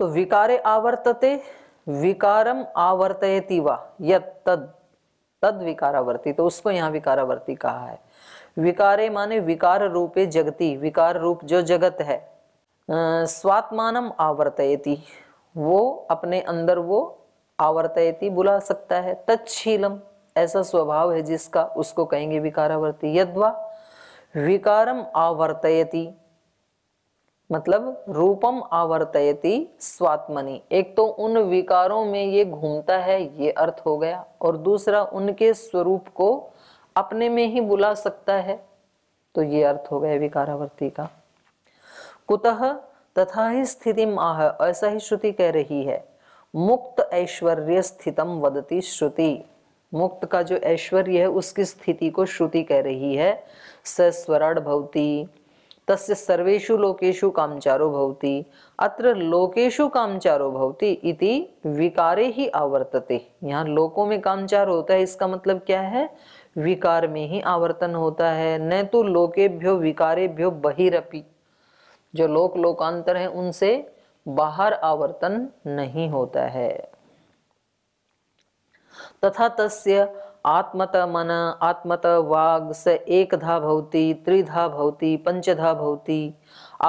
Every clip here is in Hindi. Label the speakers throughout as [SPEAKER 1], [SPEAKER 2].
[SPEAKER 1] तो विकारे आवर्तते विकारम आवर्तयती तद तद विकारावर्ती तो उसको यहाँ विकारावर्ती कहा है विकारे माने विकार रूपे जगती विकार रूप जो जगत है स्वात्मानम आवर्तयती वो अपने अंदर वो आवर्तयती बुला सकता है तत्शीलम ऐसा स्वभाव है जिसका उसको कहेंगे विकारावर्ती यद्वा विकारम आवर्तयती मतलब रूपम आवर्तयति स्वात्मनि एक तो उन विकारों में ये घूमता है ये अर्थ हो गया और दूसरा उनके स्वरूप को अपने में ही बुला सकता है तो ये अर्थ हो गया विकारावर्ती का कुतः तथा ही स्थिति आह ऐसा ही श्रुति कह रही है मुक्त ऐश्वर्य स्थितम वदती श्रुति मुक्त का जो ऐश्वर्य है उसकी स्थिति को श्रुति कह रही है सस्वरण भवती तस्य सर्वेशु लोकेशु कामचारो भवती अत्र लोकेशु कामचारो भवती इति विकारे ही आवर्तते यहाँ लोकों में कामचार होता है इसका मतलब क्या है विकार में ही आवर्तन होता है न तो लोकेभ्यो विकारेभ्यो बहिरपि जो लोक लोकांतर है उनसे बाहर आवर्तन नहीं होता है तथा तस्य आत्मत मन आत्मत वाग स धा भवती त्रिधा भवती पंचधा भवती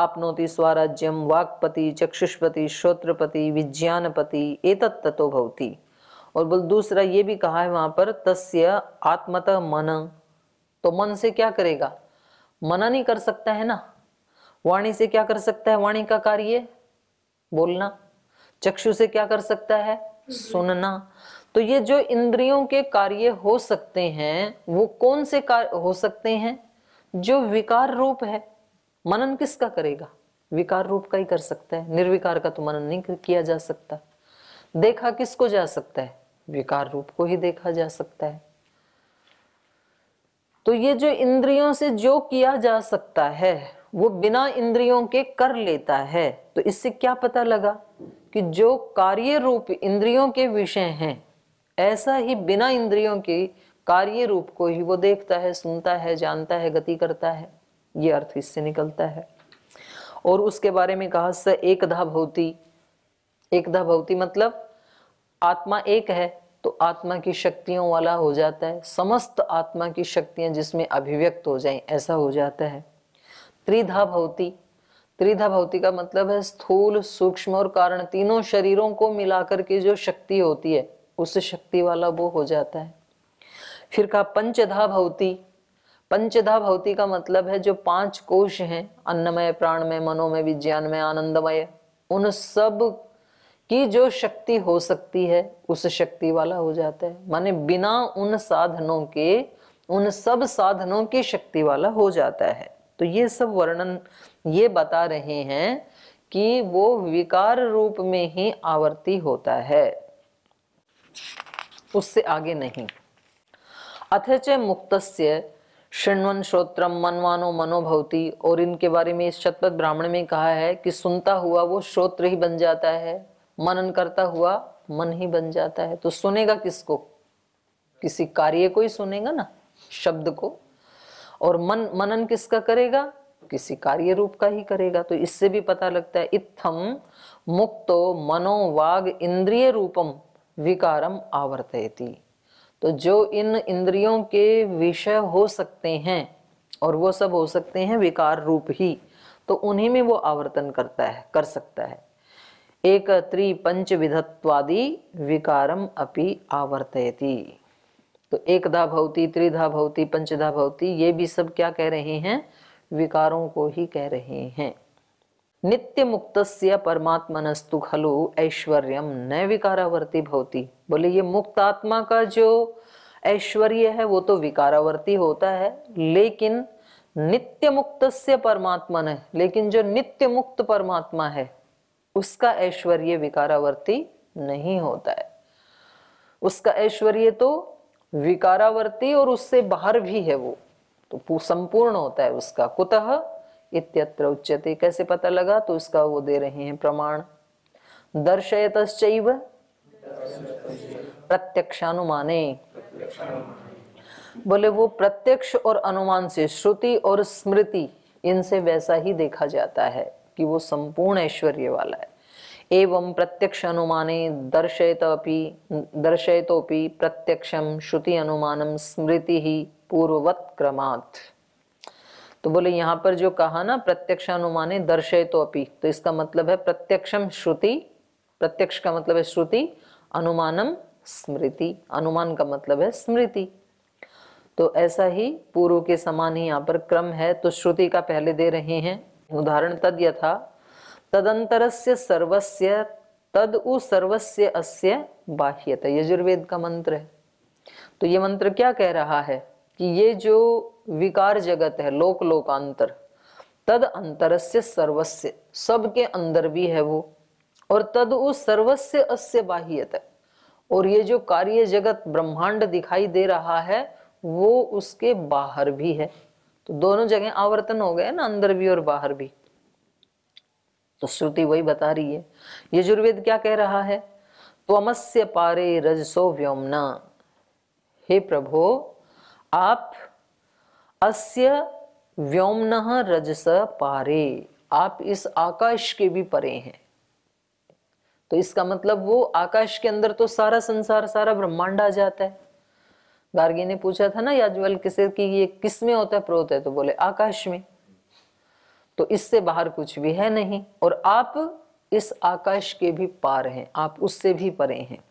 [SPEAKER 1] आपनोति स्वराज्यम वाक्पति चक्षुष्पति श्रोत्रपति विज्ञानपति एतत् तत्व भवती और बोल दूसरा ये भी कहा है वहां पर तस्य आत्मत मन तो मन से क्या करेगा मना नहीं कर सकता है ना वाणी से क्या कर सकता है वाणी का कार्य बोलना चक्षु से क्या कर सकता है हम्म। सुनना तो ये जो इंद्रियों के कार्य हो सकते हैं वो कौन से कार्य हो सकते हैं जो विकार रूप है मनन किसका करेगा विकार रूप का ही कर सकता है निर्विकार का तो मनन नहीं किया जा सकता देखा किसको जा सकता है विकार रूप को ही देखा जा सकता है तो ये जो इंद्रियों से जो किया जा सकता है वो बिना इंद्रियों के कर लेता है तो इससे क्या पता लगा कि जो कार्य रूप इंद्रियों के विषय हैं ऐसा ही बिना इंद्रियों के कार्य रूप को ही वो देखता है सुनता है जानता है गति करता है ये अर्थ इससे निकलता है और उसके बारे में कहा स एकधा भवती एकधा भवती मतलब आत्मा एक है तो आत्मा की शक्तियों वाला हो जाता है समस्त आत्मा की शक्तियां जिसमें अभिव्यक्त हो जाए ऐसा हो जाता है त्रिधा भौती त्रिधा भौती का मतलब है स्थूल सूक्ष्म और कारण तीनों शरीरों को मिलाकर के जो शक्ति होती है उस शक्ति वाला वो हो जाता है फिर कहा पंचधा भवती पंचधा भवती का मतलब है जो पांच कोश हैं अन्नमय प्राणमय मनोमय विज्ञानमय आनंदमय उन सब की जो शक्ति हो सकती है उस शक्ति वाला हो जाता है माने बिना उन साधनों के उन सब साधनों की शक्ति वाला हो जाता है तो ये सब वर्णन ये बता रहे हैं कि वो विकार रूप में ही आवर्ती होता है उससे आगे नहीं अथच मुक्त श्रृणवन श्रोत्र मनवानो मनोभवती और इनके बारे में इस शतपथ ब्राह्मण में कहा है कि सुनता हुआ वो श्रोत्र ही बन जाता है मनन करता हुआ मन ही बन जाता है तो सुनेगा किसको किसी कार्य को ही सुनेगा ना शब्द को और मन मनन किसका करेगा किसी कार्य रूप का ही करेगा तो इससे भी पता लगता है इत्थम मुक्तो मनोवाग इंद्रिय रूपम विकारम आवर्तयती तो जो इन इंद्रियों के विषय हो सकते हैं और वो सब हो सकते हैं विकार रूप ही तो उन्हीं में वो आवर्तन करता है कर सकता है एक त्रि पंच विधत्वादि विकारम अपि आवर्तयती तो एकधा भवती त्रिधा भवती पंचधा भवती ये भी सब क्या कह रहे हैं विकारों को ही कह रहे हैं नित्य मुक्त परमात्मनस्तु खलु ऐश्वर्य न विकारावर्ती भवती बोले ये मुक्त आत्मा का जो ऐश्वर्य है वो तो विकारावर्ती होता है लेकिन नित्य मुक्त परमात्मा ने लेकिन जो नित्य मुक्त परमात्मा है उसका ऐश्वर्य विकारावर्ती नहीं होता है उसका ऐश्वर्य तो विकारावर्ती और उससे बाहर भी है वो तो संपूर्ण होता है उसका कुतः इत्यत्र उच्यते कैसे पता लगा तो उसका वो दे रहे हैं प्रमाण दर्शयत प्रत्यक्षानुमाने बोले वो प्रत्यक्ष और अनुमान से श्रुति और स्मृति इनसे वैसा ही देखा जाता है कि वो संपूर्ण ऐश्वर्य वाला है एवं प्रत्यक्ष अनुमाने दर्शयतपि दर्शयतोपि प्रत्यक्षम श्रुति अनुमानम स्मृति ही पूर्ववत क्रमात् तो बोले यहाँ पर जो कहा ना प्रत्यक्ष अनुमाने दर्शय तो अपी तो इसका मतलब है प्रत्यक्षम श्रुति प्रत्यक्ष का मतलब है श्रुति अनुमानम स्मृति अनुमान का मतलब है स्मृति तो ऐसा ही पूर्व के समान ही यहाँ पर क्रम है तो श्रुति का पहले दे रहे हैं उदाहरण तद यथा तदंतरस्य सर्वस्य तद उ सर्वस्य अस्य बाह्यता यजुर्वेद का मंत्र है तो ये मंत्र क्या कह रहा है कि ये जो विकार जगत है लोक लोकांतर तद अंतरस्य सर्वस्य सबके अंदर भी है वो और तद उस सर्वस्य अस्य बाह्यत है और ये जो कार्य जगत ब्रह्मांड दिखाई दे रहा है वो उसके बाहर भी है तो दोनों जगह आवर्तन हो गए ना अंदर भी और बाहर भी तो श्रुति वही बता रही है यजुर्वेद क्या कह रहा है त्वमस्य पारे रजसो व्योमना हे प्रभो आप अस्य व्योमन रजस पारे आप इस आकाश के भी परे हैं तो इसका मतलब वो आकाश के अंदर तो सारा संसार सारा ब्रह्मांड आ जाता है गार्गी ने पूछा था ना याजवल किसे कि ये किस में होता है प्रोत है तो बोले आकाश में तो इससे बाहर कुछ भी है नहीं और आप इस आकाश के भी पार हैं आप उससे भी परे हैं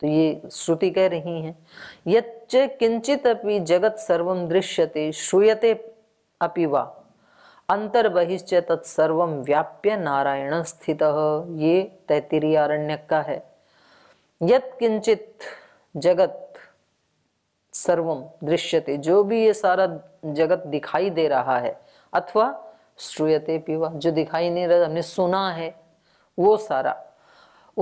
[SPEAKER 1] तो ये श्रुति कह रही है यच्च किंचित अपनी जगत सर्वम दृश्यते श्रूयते अपि वा अंतर बहिश्च तत्सर्व व्याप्य नारायण स्थित ये आरण्य का है यत किंचित जगत सर्वम दृश्यते जो भी ये सारा जगत दिखाई दे रहा है अथवा श्रूयते पिवा जो दिखाई नहीं रहा हमने सुना है वो सारा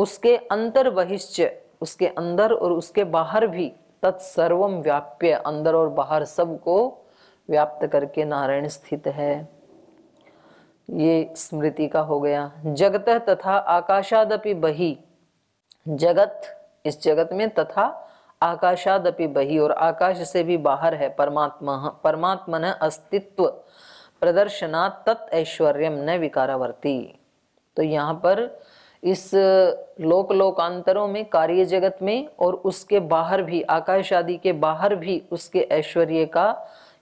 [SPEAKER 1] उसके अंतर बहिश्च उसके अंदर और उसके बाहर भी तत्सर्वम व्याप्य अंदर और बाहर सबको व्याप्त करके नारायण स्थित है ये स्मृति का हो गया जगत तथा आकाशादपि बही जगत इस जगत में तथा आकाशादपि बही और आकाश से भी बाहर है परमात्मा परमात्मा न अस्तित्व प्रदर्शना तत् ऐश्वर्यम न विकारावर्ती तो यहाँ पर इस लोक लोकांतरों में कार्य जगत में और उसके बाहर भी आकाश आदि के बाहर भी उसके ऐश्वर्य का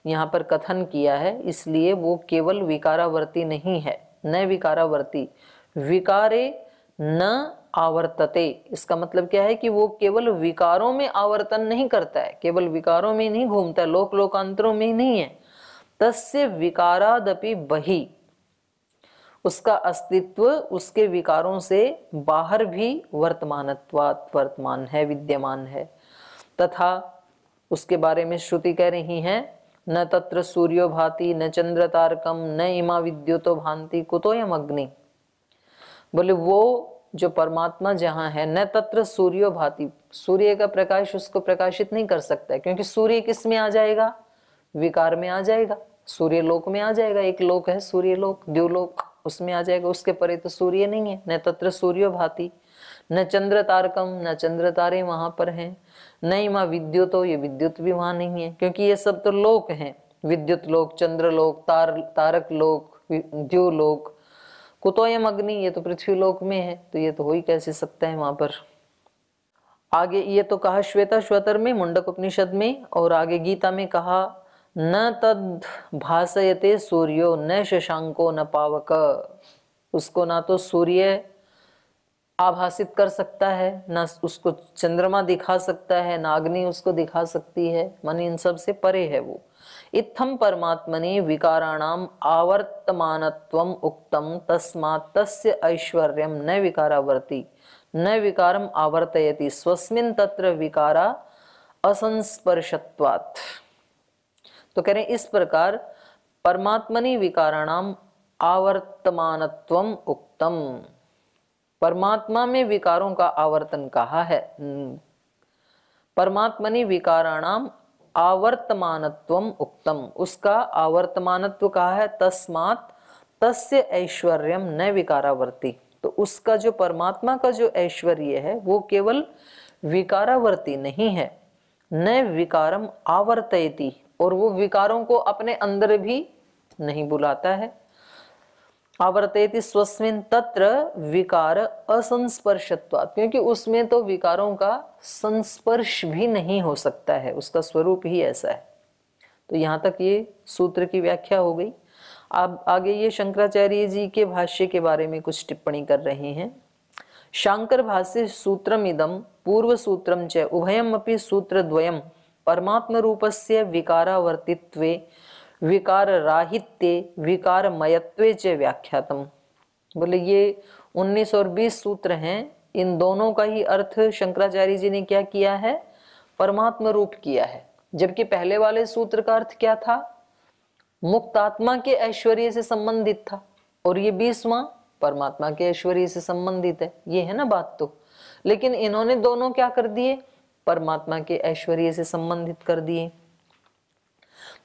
[SPEAKER 1] यहाँ पर कथन किया है इसलिए वो केवल विकारावर्ती नहीं है न विकारावर्ती विकारे न आवर्तते इसका मतलब क्या है कि वो केवल विकारों में आवर्तन नहीं करता है केवल विकारों में नहीं घूमता है लोक लोकांतरों में नहीं है तस्य विकारादपि बही उसका अस्तित्व उसके विकारों से बाहर भी वर्तमानत्वात वर्तमान है विद्यमान है तथा उसके बारे में श्रुति कह रही है न तत्र सूर्यो भाति न चंद्र तारकम न इमा विद्युतो भांति कुतो यम अग्नि बोले वो जो परमात्मा जहाँ है न तत्र सूर्यो भाति सूर्य का प्रकाश उसको प्रकाशित नहीं कर सकता है क्योंकि सूर्य किस में आ जाएगा विकार में आ जाएगा सूर्य लोक में आ जाएगा एक लोक है सूर्य लोक द्यूलोक उसमें आ जाएगा उसके परे तो सूर्य नहीं है न तत्र सूर्यो भाति न चंद्र तारकम न चंद्र तारे वहां पर हैं न ही माँ विद्युत हो ये विद्युत भी वहां नहीं है क्योंकि ये सब तो लोक हैं विद्युत लोक चंद्र लोक तार तारक लोक कुतो कुतोयम अग्नि ये तो पृथ्वी लोक में है तो ये तो हो ही कैसे सकता है वहां पर आगे ये तो कहा श्वेता श्वतर में मुंडक उपनिषद में और आगे गीता में कहा न तद भाषयते सूर्यो न शशांको न पावक उसको ना तो सूर्य आभाषित कर सकता है ना उसको चंद्रमा दिखा सकता है ना अग्नि उसको दिखा सकती है मन इन सब से परे है वो इत्थम परमात्मने विकाराणाम आवर्तमानत्वम उक्तम तस्मा तस्य ऐश्वर्यम न विकारावर्ती न विकारम आवर्तयति स्वस्मिन तत्र विकारा असंस्पर्शत्वात् तो कह रहे हैं इस प्रकार परमात्मनि विकाराणाम आवर्तमानत्व उक्तम परमात्मा में विकारों का आवर्तन कहा है परमात्मनि विकाराणाम आवर्तमानत्व उक्तम उसका आवर्तमानत्व कहा है तस्मात तस्य ऐश्वर्य न विकारावर्ती तो उसका जो परमात्मा का जो ऐश्वर्य है वो केवल विकारावर्ती नहीं है न विकारम आवर्तयती और वो विकारों को अपने अंदर भी नहीं बुलाता है आवर्तित स्वस्मिन तत्र विकार असंस्पर्शत्वा क्योंकि उसमें तो विकारों का संस्पर्श भी नहीं हो सकता है उसका स्वरूप ही ऐसा है तो यहाँ तक ये सूत्र की व्याख्या हो गई अब आगे ये शंकराचार्य जी के भाष्य के बारे में कुछ टिप्पणी कर रहे हैं शंकर भाष्य सूत्रम इदम पूर्व सूत्रम च उभयम अपि सूत्र द्वयम परमात्म परमात्मरूपस्य विकारावर्तित्वे विकार मयत्व च व्याख्यातम बोले ये 19 और 20 सूत्र हैं इन दोनों का ही अर्थ शंकराचार्य जी ने क्या किया है परमात्म रूप किया है जबकि पहले वाले सूत्र का अर्थ क्या था मुक्त आत्मा के ऐश्वर्य से संबंधित था और ये बीसवा परमात्मा के ऐश्वर्य से संबंधित है ये है ना बात तो लेकिन इन्होंने दोनों क्या कर दिए परमात्मा के ऐश्वर्य से संबंधित कर दिए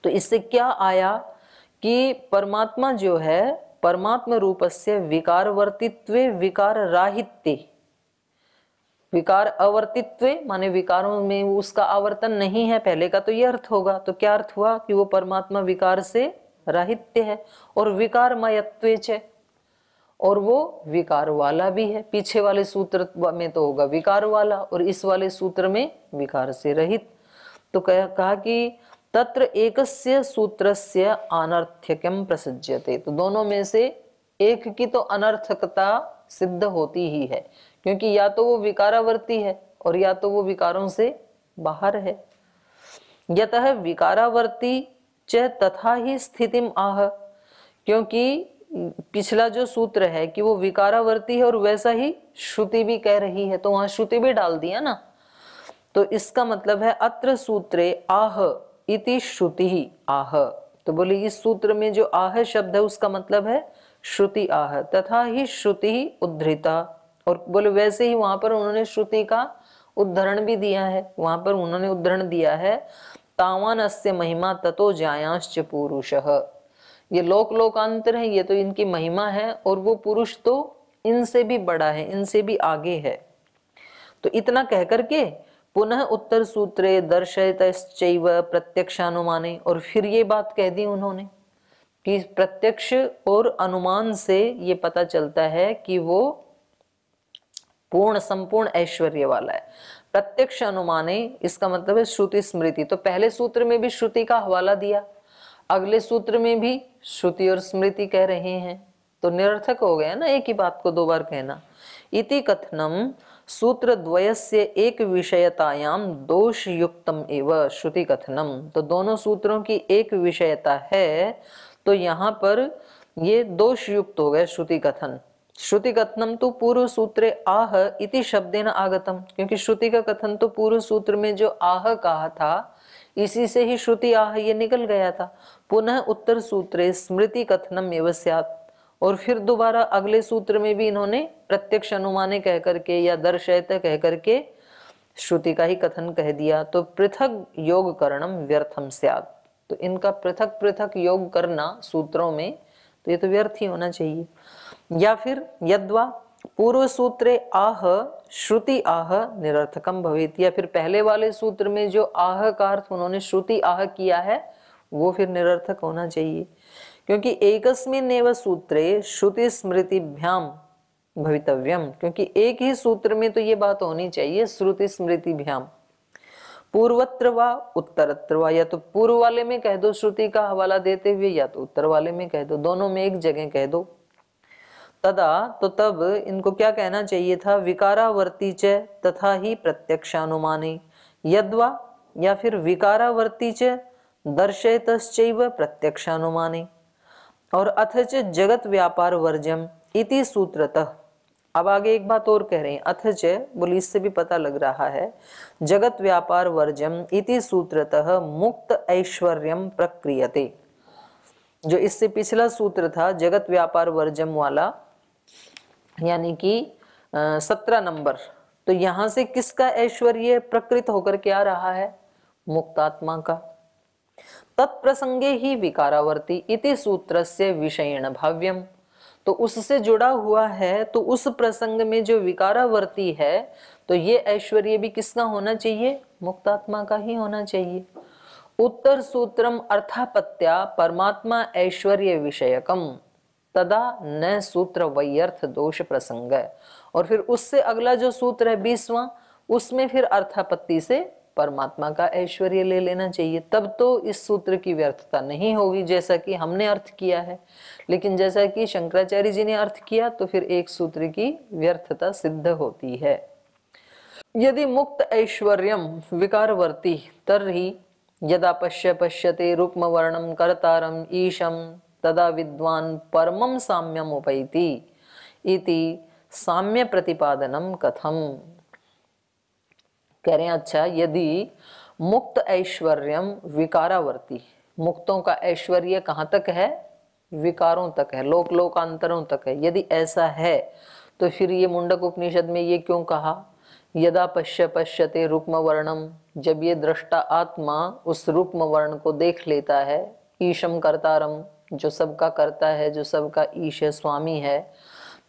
[SPEAKER 1] तो इससे क्या आया कि परमात्मा जो है परमात्मा रूपस्य विकार वर्तित्व विकार राहित्य विकार अवर्तित्व माने विकारों में उसका आवर्तन नहीं है पहले का तो ये अर्थ होगा तो क्या अर्थ हुआ कि वो परमात्मा विकार से राहित्य है और विकार मयत्व और वो विकार वाला भी है पीछे वाले सूत्र में तो होगा विकार वाला और इस वाले सूत्र में विकार से रहित तो कहा कि तत्र एकस्य सूत्रस्य अनर्थक्यम प्रसज्यते तो दोनों में से एक की तो अनर्थकता सिद्ध होती ही है क्योंकि या तो वो विकारावर्ती है और या तो वो विकारों से बाहर है यतः विकारावर्ती च तथा ही स्थितिम आह क्योंकि पिछला जो सूत्र है कि वो विकारावर्ती है और वैसा ही श्रुति भी कह रही है तो वहां श्रुति भी डाल दिया ना तो इसका मतलब है अत्र सूत्रे आह इति श्रुति ही आह तो बोले इस सूत्र में जो आह शब्द है उसका मतलब है श्रुति आह तथा ही श्रुति ही उद्धृता और बोले वैसे ही वहां पर उन्होंने श्रुति का उद्धरण भी दिया है वहां पर उन्होंने उद्धरण दिया है तावान अस्य महिमा ततो जायाश्च पुरुषः ये लोक लोकांतर है ये तो इनकी महिमा है और वो पुरुष तो इनसे भी बड़ा है इनसे भी आगे है तो इतना कह करके पुनः उत्तर सूत्रे दर्शयत प्रत्यक्षानुमाने और फिर ये बात कह दी उन्होंने कि प्रत्यक्ष और अनुमान से ये पता चलता है कि वो पूर्ण संपूर्ण ऐश्वर्य वाला है प्रत्यक्ष अनुमाने इसका मतलब है श्रुति स्मृति तो पहले सूत्र में भी श्रुति का हवाला दिया अगले सूत्र में भी श्रुति और स्मृति कह रहे हैं तो निरर्थक हो गया ना एक ही बात को दो बार कहना इति कथनम सूत्र द्वयस्य एक विषयतायाम दोष युक्तम एव श्रुति कथनम तो दोनों सूत्रों की एक विषयता है तो यहाँ पर ये दोष युक्त हो गए श्रुति कथन श्रुति कथनम तो पूर्व सूत्र आह इति शब्देन आगतम क्योंकि श्रुति का कथन तो पूर्व सूत्र में जो आह कहा था इसी से ही श्रुति आह ये निकल गया था पुनः उत्तर सूत्र स्मृति कथनम व्यवस्यात और फिर दोबारा अगले सूत्र में भी इन्होंने प्रत्यक्ष अनुमाने कह करके या दर्शयत कह करके श्रुति का ही कथन कह दिया तो पृथक योग करणम व्यर्थम स्यात तो इनका पृथक पृथक योग करना सूत्रों में तो ये तो व्यर्थ ही होना चाहिए या फिर यद्वा पूर्व सूत्र आह श्रुति आह निरर्थकम भवित या फिर पहले वाले सूत्र में जो आह का अर्थ उन्होंने श्रुति आह किया है वो फिर निरर्थक होना चाहिए क्योंकि एकस्मिन सूत्रे श्रुति स्मृतिभ्याम भवितव्यम क्योंकि एक ही सूत्र में तो ये बात होनी चाहिए श्रुति स्मृतिभ्याम पूर्वत्र व उत्तरत्र वा या तो पूर्व वाले में कह दो श्रुति का हवाला देते हुए या तो उत्तर वाले में कह दो दोनों में एक जगह कह दो तदा तो तब इनको क्या कहना चाहिए था विकारावर्ती च तथा ही प्रत्यक्षानुमानी यद्वा या फिर विकारावर्ती च दर्शयत प्रत्यक्षानुमानी और अथ च जगत व्यापार वर्जम इति सूत्रतः अब आगे एक बात और कह रहे हैं अथ च बोली इससे भी पता लग रहा है जगत व्यापार वर्जम इति सूत्रतः मुक्त ऐश्वर्य प्रक्रियते जो इससे पिछला सूत्र था जगत व्यापार वर्जम वाला यानी कि सत्रह नंबर तो यहां से किसका ऐश्वर्य प्रकृत होकर के आ रहा है मुक्तात्मा का तत्प्रसंगे ही विकारावर्ती इति सूत्र से विषयण भाव्यम तो उससे जुड़ा हुआ है तो उस प्रसंग में जो विकारावर्ती है तो ये ऐश्वर्य भी किसका होना चाहिए मुक्तात्मा का ही होना चाहिए उत्तर सूत्रम अर्थापत्या परमात्मा ऐश्वर्य विषयकम तदा न सूत्र व्यर्थ दोष प्रसंग और फिर उससे अगला जो सूत्र है बीसवा उसमें फिर अर्थापत्ति से परमात्मा का ऐश्वर्य ले लेना चाहिए तब तो इस सूत्र की व्यर्थता नहीं होगी जैसा कि हमने अर्थ किया है लेकिन जैसा कि शंकराचार्य जी ने अर्थ किया तो फिर एक सूत्र की व्यर्थता सिद्ध होती है यदि मुक्त ऐश्वर्यम विकारवर्ती ही यदा पश्य पश्यते वर्णम करतारम ईशम तदा विद्वान् परमं साम्यम् उपैति इति साम्य प्रतिपादनं कथम कह रहे हैं अच्छा यदि मुक्त ऐश्वर्यम विकारावर्ती मुक्तों का ऐश्वर्य कहाँ तक है विकारों तक है लोक लोकांतरों तक है यदि ऐसा है तो फिर ये मुंडक उपनिषद में ये क्यों कहा यदा पश्य पश्यते रुक्म वर्णम जब ये दृष्टा आत्मा उस रुक्म वर्ण को देख लेता है ईशम करतारम जो सबका करता है जो सबका ईश है स्वामी है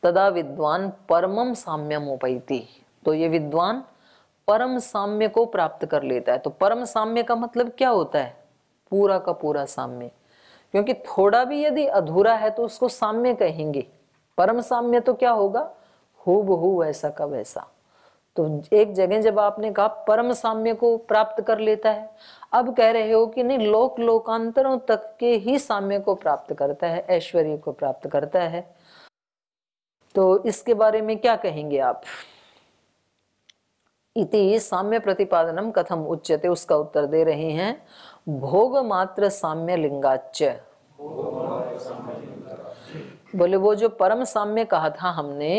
[SPEAKER 1] तदा विद्वान परमम साम्यम उपैती तो ये विद्वान परम साम्य को प्राप्त कर लेता है तो परम साम्य का मतलब क्या होता है पूरा का पूरा साम्य क्योंकि थोड़ा भी यदि अधूरा है तो उसको साम्य कहेंगे परम साम्य तो क्या होगा हु वैसा का वैसा तो एक जगह जब आपने कहा परम साम्य को प्राप्त कर लेता है अब कह रहे हो कि नहीं लोक लोकांतरों तक के ही साम्य को प्राप्त करता है ऐश्वर्य को प्राप्त करता है तो इसके बारे में क्या कहेंगे आप इति साम्य प्रतिपादनम कथम उच्चते उसका उत्तर दे रहे हैं भोग मात्र साम्य लिंगाच्य बोले वो जो परम साम्य कहा था हमने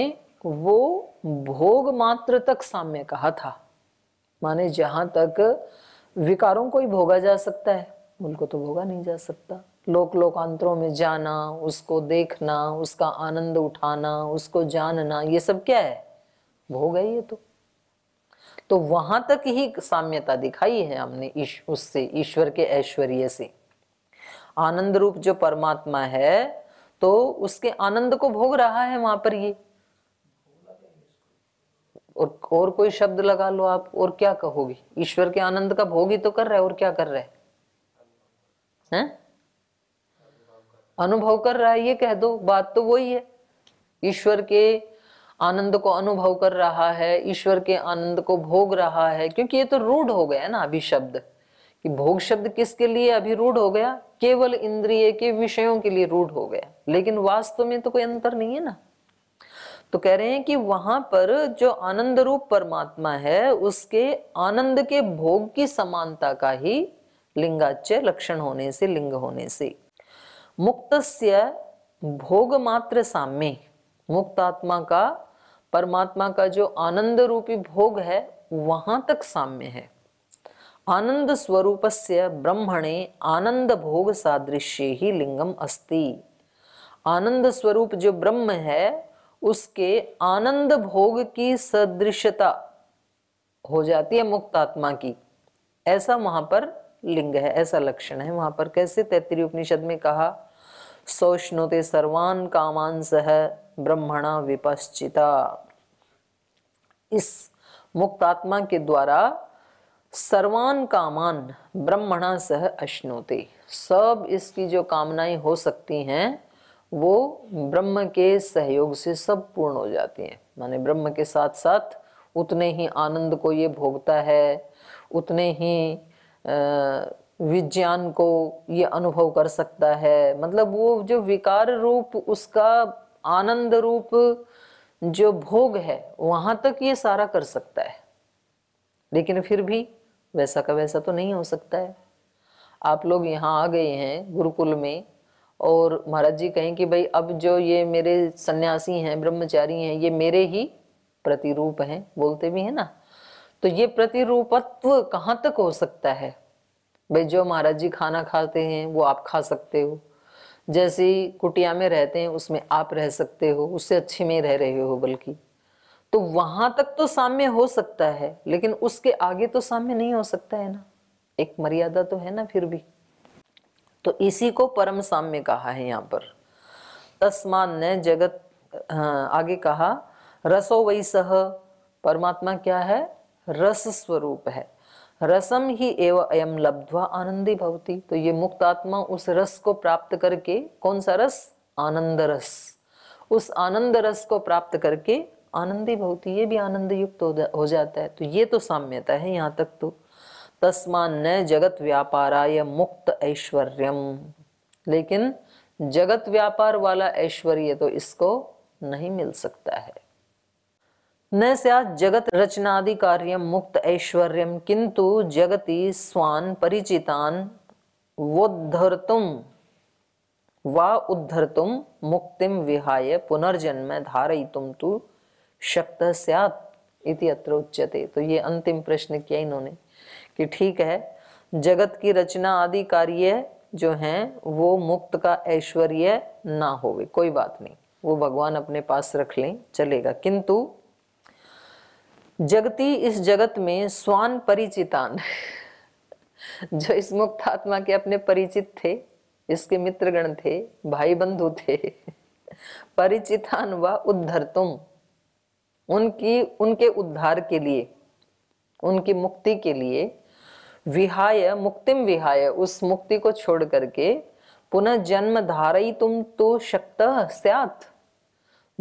[SPEAKER 1] वो भोग मात्र तक साम्य कहा था माने जहां तक विकारों को ही भोगा जा सकता है उनको को तो भोगा नहीं जा सकता लोक लोकांतरों में जाना उसको देखना उसका आनंद उठाना उसको जानना ये सब क्या है भोग है ये तो तो वहां तक ही साम्यता दिखाई है हमने उससे ईश्वर के ऐश्वर्य से आनंद रूप जो परमात्मा है तो उसके आनंद को भोग रहा है वहां पर ये और और कोई शब्द लगा लो आप और क्या कहोगी ईश्वर के आनंद का भोग ही तो कर रहा है और क्या कर रहा है हैं अनुभव कर रहा है ये कह दो बात तो वही है ईश्वर के आनंद को अनुभव कर रहा है ईश्वर के आनंद को भोग रहा है क्योंकि ये तो रूढ़ हो गया ना अभी शब्द कि भोग शब्द किसके लिए अभी रूढ़ हो गया केवल इंद्रिय के विषयों के लिए रूढ़ हो गया लेकिन वास्तव में तो कोई अंतर नहीं है ना तो कह रहे हैं कि वहां पर जो आनंद रूप परमात्मा है उसके आनंद के भोग की समानता का ही लिंगाच्य लक्षण होने से लिंग होने से मुक्तस्य भोग मात्र साम्य मुक्तात्मा का परमात्मा का जो आनंद रूपी भोग है वहां तक साम्य है आनंद स्वरूप से ब्रह्मणे आनंद भोग सादृश्य ही लिंगम अस्ति आनंद स्वरूप जो ब्रह्म है उसके आनंद भोग की सदृशता हो जाती है मुक्त आत्मा की ऐसा वहां पर लिंग है ऐसा लक्षण है वहां पर कैसे तैतरी उपनिषद में कहा सोष्णुते सर्वान कामान सह ब्रह्मणा विपश्चिता इस मुक्त आत्मा के द्वारा सर्वान कामान ब्रह्मणा सह अश्नोते सब इसकी जो कामनाएं हो सकती हैं वो ब्रह्म के सहयोग से सब पूर्ण हो जाती हैं माने ब्रह्म के साथ साथ उतने ही आनंद को ये भोगता है उतने ही विज्ञान को ये अनुभव कर सकता है मतलब वो जो विकार रूप उसका आनंद रूप जो भोग है वहां तक ये सारा कर सकता है लेकिन फिर भी वैसा का वैसा तो नहीं हो सकता है आप लोग यहाँ आ गए हैं गुरुकुल में और महाराज जी कहें कि भाई अब जो ये मेरे सन्यासी हैं ब्रह्मचारी हैं ये मेरे ही प्रतिरूप हैं बोलते भी हैं ना तो ये प्रतिरूपत्व कहाँ तक हो सकता है भाई जो महाराज जी खाना खाते हैं वो आप खा सकते हो जैसे कुटिया में रहते हैं उसमें आप रह सकते हो उससे अच्छे में रह रहे हो बल्कि तो वहां तक तो साम्य हो सकता है लेकिन उसके आगे तो साम्य नहीं हो सकता है ना एक मर्यादा तो है ना फिर भी तो इसी को परम साम्य कहा है यहाँ पर तस्मान ने जगत हाँ, आगे कहा रसो वही सह परमात्मा क्या है रस स्वरूप है रसम ही एवं अयम लब्धवा आनंदी भवती तो ये मुक्त आत्मा उस रस को प्राप्त करके कौन सा रस आनंद रस उस आनंद रस को प्राप्त करके आनंदी भवती ये भी आनंद युक्त हो जाता है तो ये तो साम्यता है यहाँ तक तो तस्मा न जगत व्यापाराय मुक्त ऐश्वर्यम लेकिन जगत व्यापार वाला ऐश्वर्य तो इसको नहीं मिल सकता है न जगत रचनादि कार्य मुक्त ऐश्वर्य किंतु जगति स्वान परिचितान वोद्धर्तुम वा उद्धर्तुम मुक्तिम विहाय पुनर्जन्म तुम तु शक्त स्यात् इति अत्र उच्यते तो ये अंतिम प्रश्न किया इन्होंने कि ठीक है जगत की रचना आदि कार्य जो हैं वो मुक्त का ऐश्वर्य ना होवे कोई बात नहीं वो भगवान अपने पास रख लें चलेगा किंतु जगती इस जगत में स्वान परिचितान जो इस मुक्त आत्मा के अपने परिचित थे इसके मित्रगण थे भाई बंधु थे परिचितान व उद्धर तुम उनकी उनके उद्धार के लिए उनकी मुक्ति के लिए विहाय मुक्तिम विहाय उस मुक्ति को छोड़ करके पुनः जन्म धारई तुम तो शक्त स्यात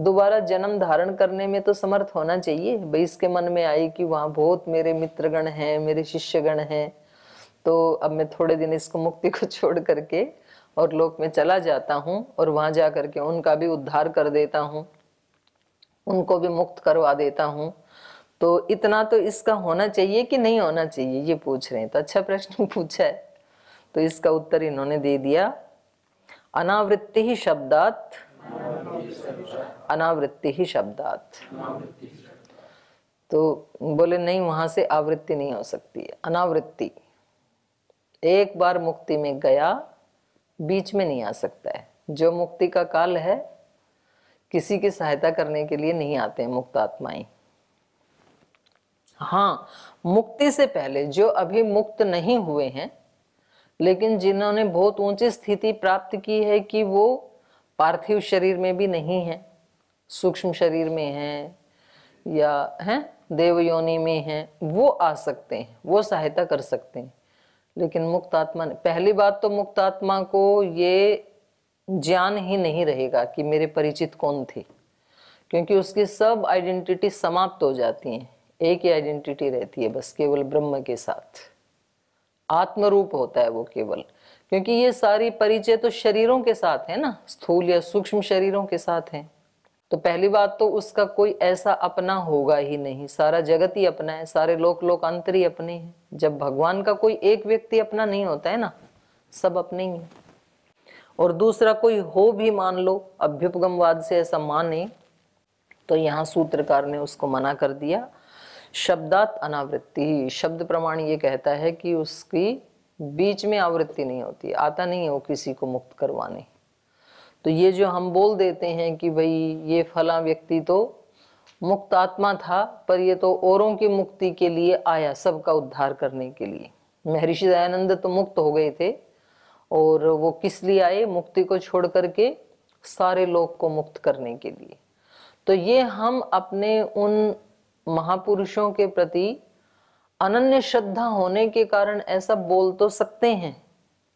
[SPEAKER 1] दोबारा जन्म धारण करने में तो समर्थ होना चाहिए भाई इसके मन में आई कि वहाँ बहुत मेरे मित्रगण हैं मेरे शिष्यगण हैं तो अब मैं थोड़े दिन इसको मुक्ति को छोड़ करके और लोक में चला जाता हूँ और वहां जा करके उनका भी उद्धार कर देता हूँ उनको भी मुक्त करवा देता हूँ तो इतना तो इसका होना चाहिए कि नहीं होना चाहिए ये पूछ रहे हैं तो अच्छा प्रश्न पूछा है तो इसका उत्तर इन्होंने दे दिया अनावृत्ति ही शब्दात अनावृत्ति ही शब्दात तो बोले नहीं वहां से आवृत्ति नहीं हो सकती है अनावृत्ति एक बार मुक्ति में गया बीच में नहीं आ सकता है जो मुक्ति का काल है किसी की सहायता करने के लिए नहीं आते हैं मुक्त आत्माएं हाँ मुक्ति से पहले जो अभी मुक्त नहीं हुए हैं लेकिन जिन्होंने बहुत ऊंची स्थिति प्राप्त की है कि वो पार्थिव शरीर में भी नहीं है सूक्ष्म शरीर में है या देव देवयोनि में हैं वो आ सकते हैं वो सहायता कर सकते हैं लेकिन मुक्त आत्मा पहली बात तो मुक्त आत्मा को ये ज्ञान ही नहीं रहेगा कि मेरे परिचित कौन थे क्योंकि उसकी सब आइडेंटिटी समाप्त हो जाती हैं एक ही आइडेंटिटी रहती है बस केवल ब्रह्म के साथ आत्मरूप होता है वो केवल क्योंकि ये सारी परिचय तो शरीरों के साथ है ना स्थूल या सूक्ष्म शरीरों के साथ है तो पहली बात तो उसका कोई ऐसा अपना होगा ही नहीं सारा जगत ही अपना है सारे लोक लोक अंतर ही अपने हैं जब भगवान का कोई एक व्यक्ति अपना नहीं होता है ना सब अपने ही है और दूसरा कोई हो भी मान लो अभ्युपगमवाद से ऐसा माने तो यहाँ सूत्रकार ने उसको मना कर दिया शब्दात अनावृत्ति शब्द प्रमाण ये कहता है कि उसकी बीच में आवृत्ति नहीं होती आता नहीं है वो किसी को मुक्त करवाने तो ये जो हम बोल देते हैं कि भाई ये फला व्यक्ति तो मुक्त आत्मा था पर ये तो औरों की मुक्ति के लिए आया सबका उद्धार करने के लिए महर्षि दयानंद तो मुक्त हो गए थे और वो किस लिए आए मुक्ति को छोड़ करके सारे लोग को मुक्त करने के लिए तो ये हम अपने उन महापुरुषों के प्रति अनन्य श्रद्धा होने के कारण ऐसा बोल तो सकते हैं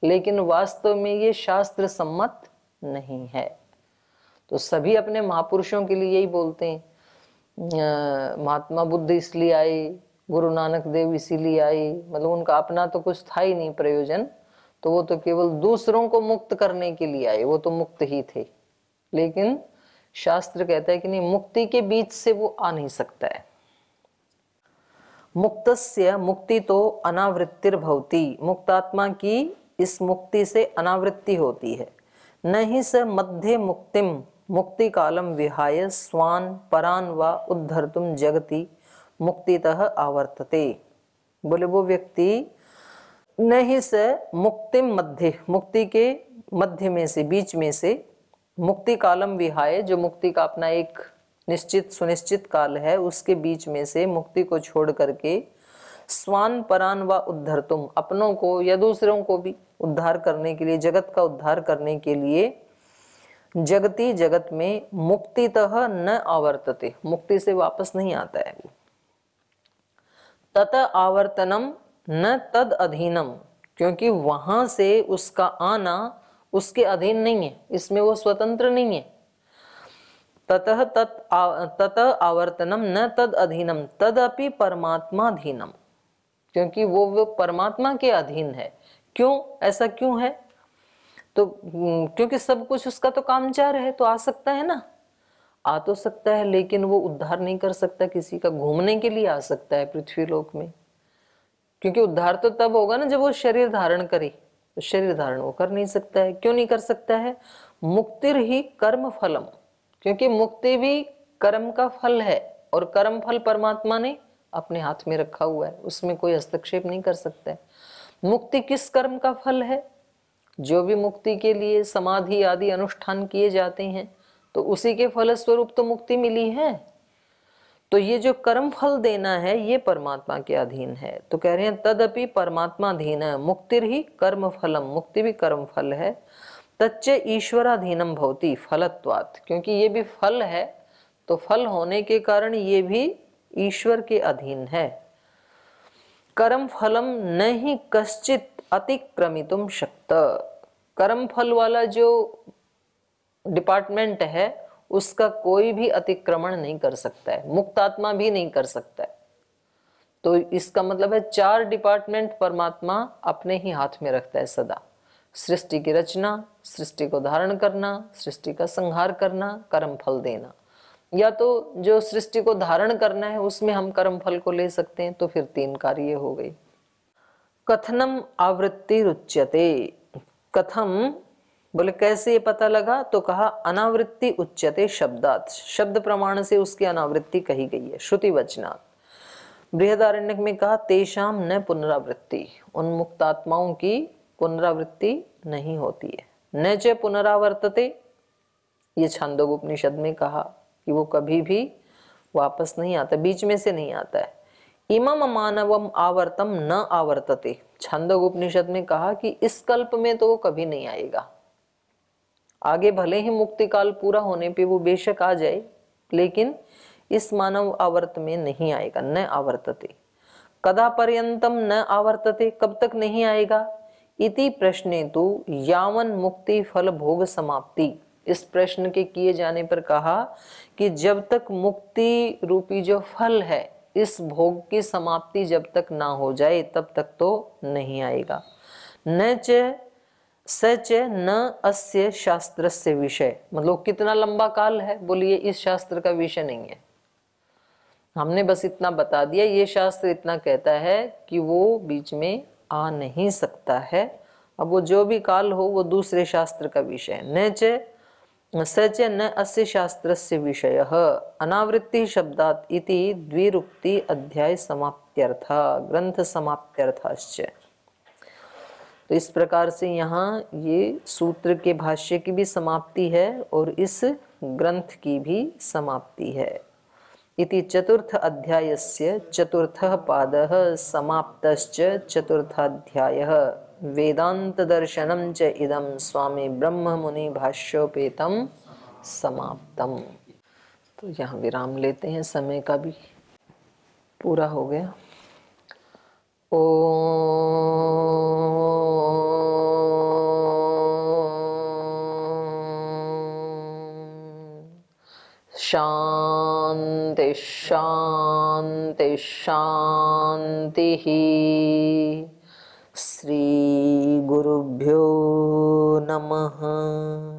[SPEAKER 1] लेकिन वास्तव में ये शास्त्र सम्मत नहीं है तो सभी अपने महापुरुषों के लिए यही बोलते हैं महात्मा बुद्ध इसलिए आए गुरु नानक देव इसीलिए आए मतलब उनका अपना तो कुछ था ही नहीं प्रयोजन तो वो तो केवल दूसरों को मुक्त करने के लिए आए वो तो मुक्त ही थे लेकिन शास्त्र कहता है कि नहीं मुक्ति के बीच से वो आ नहीं सकता है मुक्त मुक्ति तो अनावृत्तिर भवती मुक्तात्मा की इस मुक्ति से अनावृत्ति होती है न ही स मध्य मुक्तिम मुक्ति कालम विहाय स्वान परान व उद्धर्तुम जगति मुक्तितः आवर्तते बोले वो व्यक्ति न ही स मुक्तिम मध्य मुक्ति के मध्य में से बीच में से मुक्ति कालम विहाय जो मुक्ति का अपना एक निश्चित सुनिश्चित काल है उसके बीच में से मुक्ति को छोड़ करके स्वान परान व उद्धर तुम अपनों को या दूसरों को भी उद्धार करने के लिए जगत का उद्धार करने के लिए जगती जगत में तह न आवर्तते मुक्ति से वापस नहीं आता है तत आवर्तनम न तद अधीनम क्योंकि वहां से उसका आना उसके अधीन नहीं है इसमें वो स्वतंत्र नहीं है ततः तत् ततः आवर्तनम न तद अधीनम तदपि परमात्माधीनम क्योंकि वो वो परमात्मा के अधीन है क्यों ऐसा क्यों है तो क्योंकि सब कुछ उसका तो काम जा रहा है तो आ सकता है ना आ तो सकता है लेकिन वो उद्धार नहीं कर सकता किसी का घूमने के लिए आ सकता है पृथ्वी लोक में क्योंकि उद्धार तो तब होगा ना जब वो शरीर धारण करे तो शरीर धारण वो कर नहीं सकता है क्यों नहीं कर सकता है मुक्तिर ही कर्म फलम क्योंकि मुक्ति भी कर्म का फल है और कर्म फल परमात्मा ने अपने हाथ में रखा हुआ है उसमें कोई हस्तक्षेप नहीं कर सकता है मुक्ति किस कर्म का फल है जो भी मुक्ति के लिए समाधि आदि अनुष्ठान किए जाते हैं तो उसी के फलस्वरूप तो मुक्ति मिली है तो ये जो कर्म फल देना है ये परमात्मा के अधीन है तो कह रहे हैं तदपि परमात्मा अधीन है मुक्तिर ही कर्म फलम मुक्ति भी कर्म फल है तच्च ईश्वराधीनम भवती फलत्वात क्योंकि ये भी फल है तो फल होने के कारण ये भी ईश्वर के अधीन है कर्म फलम नहीं कश्चित अतिक्रमित शक्त कर्म फल वाला जो डिपार्टमेंट है उसका कोई भी अतिक्रमण नहीं कर सकता है मुक्त आत्मा भी नहीं कर सकता है तो इसका मतलब है चार डिपार्टमेंट परमात्मा अपने ही हाथ में रखता है सदा सृष्टि की रचना सृष्टि को धारण करना सृष्टि का संहार करना कर्म फल देना या तो जो सृष्टि को धारण करना है उसमें हम कर्म फल को ले सकते हैं तो फिर तीन कार्य हो गई कथनम आवृत्ति रुच्यते कथम बोले कैसे ये पता लगा तो कहा अनावृत्ति उच्चते शब्दात शब्द प्रमाण से उसकी अनावृत्ति कही गई है श्रुति वचनात् बृहदारण्य में कहा तेषाम न पुनरावृत्ति उन मुक्तात्माओं की पुनरावृत्ति नहीं होती है न च पुनरावर्तते ये छांदोग उपनिषद में कहा कि वो कभी भी वापस नहीं आता बीच में से नहीं आता है इमम मानवम आवर्तम न आवर्तते छांदोग उपनिषद में कहा कि इस कल्प में तो वो कभी नहीं आएगा आगे भले ही मुक्ति काल पूरा होने पे वो बेशक आ जाए लेकिन इस मानव आवर्त में नहीं आएगा न आवर्तते कदा पर्यंतम न आवर्तते कब तक नहीं आएगा इति प्रश्न तो यावन मुक्ति फल भोग समाप्ति इस प्रश्न के किए जाने पर कहा कि जब तक मुक्ति रूपी जो फल है इस भोग की समाप्ति जब तक ना हो जाए तब तक तो नहीं आएगा न च सच न अस्य शास्त्र से विषय मतलब कितना लंबा काल है बोलिए इस शास्त्र का विषय नहीं है हमने बस इतना बता दिया ये शास्त्र इतना कहता है कि वो बीच में आ नहीं सकता है अब वो जो भी काल हो वो दूसरे शास्त्र का विषय न चे सच न अस्य शास्त्र से विषय अनावृत्ति शब्दात इति द्विरुक्ति अध्याय समाप्त्यर्थ ग्रंथ समाप्त्यर्थाश्च तो इस प्रकार से यहाँ ये सूत्र के भाष्य की भी समाप्ति है और इस ग्रंथ की भी समाप्ति है इति चतुर्थ अध्यायस्य चतुर्थः पादः समाप्तश्च चतुर्थाध्यायः वेदान्तदर्शनं च इदं स्वामी ब्रह्ममुनिभाष्योपेतं समाप्तम् तो यहाँ विराम लेते हैं समय का भी पूरा हो गया ओ शाम शान्ति शान्तिः श्रीगुरुभ्यो नमः